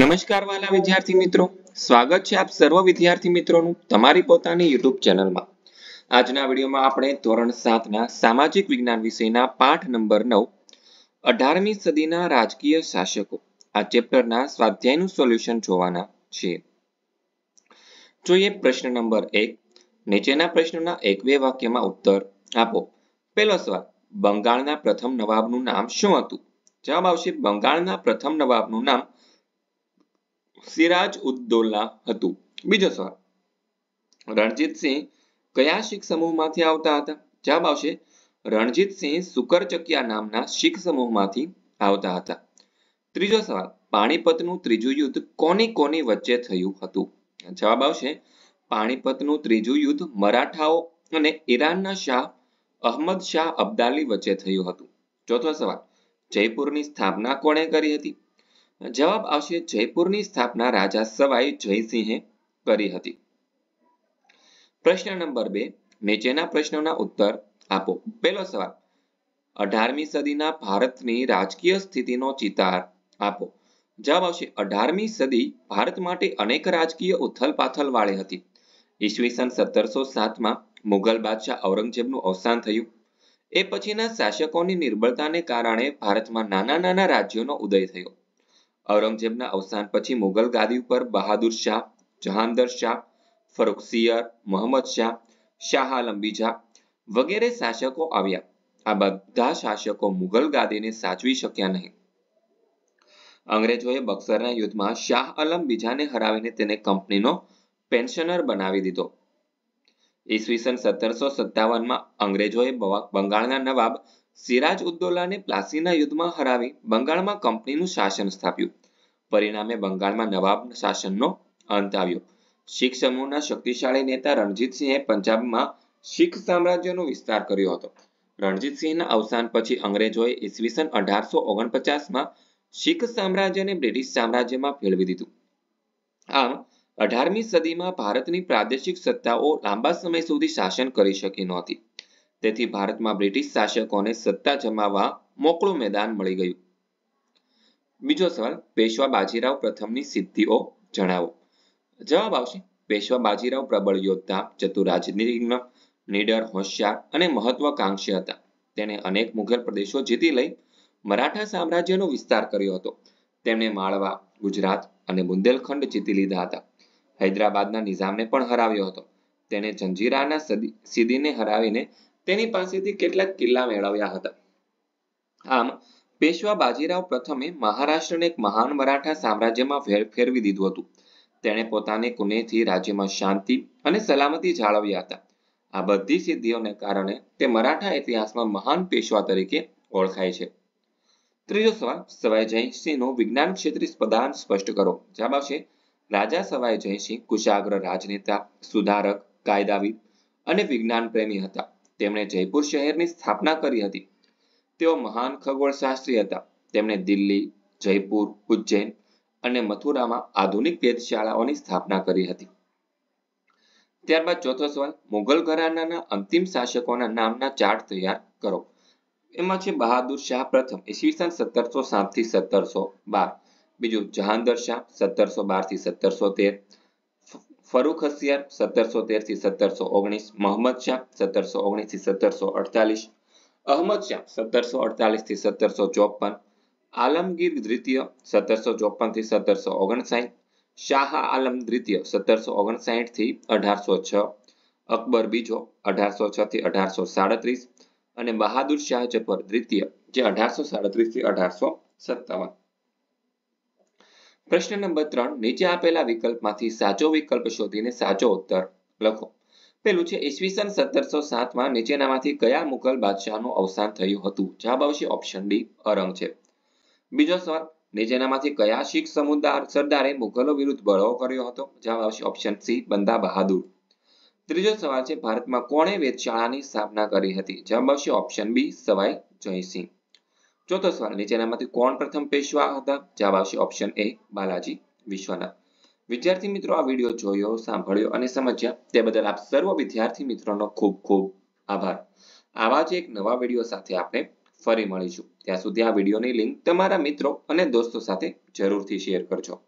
નમસ્કાર વાલા વિદ્યાર્થી મિત્રો સ્વાગત છે આપ સર્વ વિદ્યાર્થી મિત્રોનું તમારી પોતાની YouTube ચેનલમાં આજના વિડીયોમાં આપણે ધોરણ 7 ના સામાજિક વિજ્ઞાન વિષયના પાઠ નંબર 9 18મી સદીના રાજકીય શાસકો આ ચેપ્ટરના સ્વાધ્યાયનું સોલ્યુશન જોવાના છીએ જોઈએ પ્રશ્ન નંબર એક નીચેના પ્રશ્નના એક બે વાક્યમાં ઉત્તર આપો પહેલો સવાલ બંગાળના પ્રથમ નવાબનું નામ શું હતું જવાબ આવશે બંગાળના પ્રથમ નવાબનું નામ સિરાજ ઉદ્દૌલા હતું બીજો સવાલ રણજીતસિંહ કયા શીખ સમૂહમાંથી આવતા હતા જવાબ આવશે રણજીતસિંહ સુકરચકિયા નામના શીખ સમૂહમાંથી આવતા હતા ત્રીજો સવાલ પાણીપતનું ત્રીજું યુદ્ધ કોની કોની વચ્ચે થયું હતું જવાબ આવશે પાણીપતનું ત્રીજું યુદ્ધ મરાઠાઓ અને ઈરાનના શાહ અહમદ શાહ અબ્દાલી વચ્ચે થયું હતું ચોથો સવાલ જયપુરની સ્થાપના કોણે કરી હતી જવાબ આવશે જયપુરની સ્થાપના રાજા સવાઈ જયસિંહે કરી હતી પ્રશ્ન નંબર બે નીચેના પ્રશ્નોના ઉત્તર આપો પહેલો સવાલ અઢારમી સદીના ભારતની રાજકીય સ્થિતિનો ચિતાર આપો જવાબ આવશે અઢારમી સદી ભારત માટે અનેક રાજકીય ઉથલપાથલ વાળી હતી ઈસવીસન સત્તરસો સાતમાં મુગલ બાદશાહ ઔરંગઝેબનું અવસાન થયું એ પછીના શાસકોની નિર્બળતાને કારણે ભારતમાં નાના નાના રાજ્યોનો ઉદય થયો ઔરંગઝેબના અવસાન પછી મુઘલ ગાદી પર બહાદુર શાહ જહાંદર શાહ ફર્રુખસિયર મોહમ્મદ શાહ શાહ આલમ બીજા વગેરે શાસકો આવ્યા આ બધા શાસકો મુઘલ ગાદીને સાચવી શક્યા નહીં અંગ્રેજોએ બક્સરના યુદ્ધમાં શાહ આલમ બીજાને હરાવીને તેને કંપનીનો પેન્શનર બનાવી દીધો ઈસવીસન સત્તરસો સત્તાવનમાં અંગ્રેજોએ બંગાળના નવાબ સિરાજ ઉદ્દૌલાને પ્લાસીના યુદ્ધમાં હરાવી બંગાળમાં કંપનીનું શાસન સ્થાપ્યું પરિણામે બંગાળમાં નવાબ શાસનનો અંત આવ્યો શીખ સમૂહના શક્તિશાળી નેતા રણજીતસિંહે પંજાબમાં શીખ સામ્રાજ્યનો વિસ્તાર કર્યો હતો રણજીતસિંહના અવસાન પછી અંગ્રેજોએ ઈસવીસન અઢારસો ઓગણપચાસમાં શીખ સામ્રાજ્યને બ્રિટિશ સામ્રાજ્યમાં ફેરવી દીધું આમ અઢારમી સદીમાં ભારતની પ્રાદેશિક સત્તાઓ લાંબા સમય સુધી શાસન કરી શકી નહોતી તેથી ભારતમાં બ્રિટિશ શાસકોને સત્તા જમાવવા મોકળું મેદાન મળી ગયું બીજો સવાલ પેશવા બાજીરાવ પ્રથમની સિદ્ધિઓ જણાવો જવાબ આવશે પેશવા બાજીરાવ પ્રબળ યોદ્ધા ચતુર રાજનીતિજ્ઞ નીડર હોશિયાર અને મહત્વાકાંક્ષી હતા તેણે અનેક મુઘલ પ્રદેશો જીતી લઈ મરાઠા સામ્રાજ્યનો વિસ્તાર કર્યો હતો તેમણે માળવા ગુજરાત અને બુંદેલખંડ જીતી લીધા હતા હૈદરાબાદના નિઝામને પણ હરાવ્યો હતો તેણે જંજીરાના સદી સીદીને હરાવીને તેની પાસેથી કેટલાક કિલ્લા મેળવ્યા હતા આમ પેશવા બાજીરાવ પ્રથમે મહારાષ્ટ્રને એક મહાન મરાઠા સામ્રાજ્યમાં ફેરવી દીધું હતું તેણે પોતાને કુનેહથી રાજ્યમાં શાંતિ અને સલામતી જાળવ્યા હતા આ બધી સિદ્ધિઓને કારણે તે મરાઠા ઇતિહાસમાં મહાન પેશવા તરીકે ઓળખાય છે ત્રીજો સવાલ સવાઈ જયસિંહનું વિજ્ઞાન ક્ષેત્રે પ્રદાન સ્પષ્ટ કરો જવાબ આવશે રાજા સવાઈ જયસિંહ કુશાગ્ર રાજનેતા સુધારક કાયદાવિદ અને વિજ્ઞાન પ્રેમી હતા તેમણે જયપુર શહેરની સ્થાપના કરી હતી તેઓ મહાન ખગોળશાસ્ત્રી હતા તેમણે દિલ્હી જયપુર ઉજ્જૈન અને મથુરામાં આધુનિક વેધશાળાઓની સ્થાપના કરી હતી ત્યારબાદ ચોથો સવાલ મુઘલ ઘરાનાના અંતિમ શાસકોના નામના ચાર્ટ તૈયાર કરો એમાં છે બહાદુર શાહ પ્રથમ ઈસવીસન સત્તરસો સાત થી સત્તરસો બાર બીજું જહાંદર શાહ સત્તરસો બાર થી સત્તરસો તેર ફરૂખ હસિયાર સત્તરસો તેર થી સત્તરસો ઓગણીસ મોહમ્મદ શાહ સત્તરસો ઓગણીસ થી સત્તરસો અડતાલીસ અહમદ શાહ સત્તરસો અડતાલીસ થી સત્તરસો ચોપન આલમગીર દ્વિતીય સત્તરસો ચોપન થી સત્તરસો ઓગણસાઠ શાહ આલમ દ્વિતીય સત્તરસો ઓગણસાઠ થી અઢારસો છ અકબર બીજો અઢારસો છ થી અઢારસો સાડત્રીસ અને બહાદુર શાહ જફર દ્વિતીય જે અઢારસો સાડત્રીસ થી અઢારસો સત્તાવન પ્રશ્ન નંબર ત્રણ નીચે આપેલા વિકલ્પમાંથી સાચો વિકલ્પ શોધીને સાચો ઉત્તર લખો પેલું છે ઈસવીસન સત્તરસો સાતમાં નીચેનામાંથી કયા મુઘલ બાદશાહનું અવસાન થયું હતું જવાબ આવશે ઓપ્શન ડી અરંગ છે બીજો સવાલ નીચેનામાંથી કયા શીખ સમુદાય સરદારે મુઘલો વિરુદ્ધ બળવો કર્યો હતો જવાબ આવશે ઓપ્શન સી બંદા બહાદુર ત્રીજો સવાલ છે ભારતમાં કોણે વેધશાળાની સ્થાપના કરી હતી જવાબ આવશે ઓપ્શન બી સવાઈ જયસિંહ ચોથો સવાલ નીચેનામાંથી કોણ પ્રથમ પેશવા હતા જવાબ આવશે ઓપ્શન એ બાલાજી વિશ્વનાથ વિદ્યાર્થી મિત્રો આ વિડીયો જોયો સાંભળ્યો અને સમજ્યા તે બદલ આપ સર્વ વિદ્યાર્થી મિત્રોનો ખૂબ ખૂબ આભાર આવા જ એક નવા વિડીયો સાથે આપણે ફરી મળીશું ત્યાં સુધી આ વિડીયોની લિંક તમારા મિત્રો અને દોસ્તો સાથે જરૂરથી શેર કરજો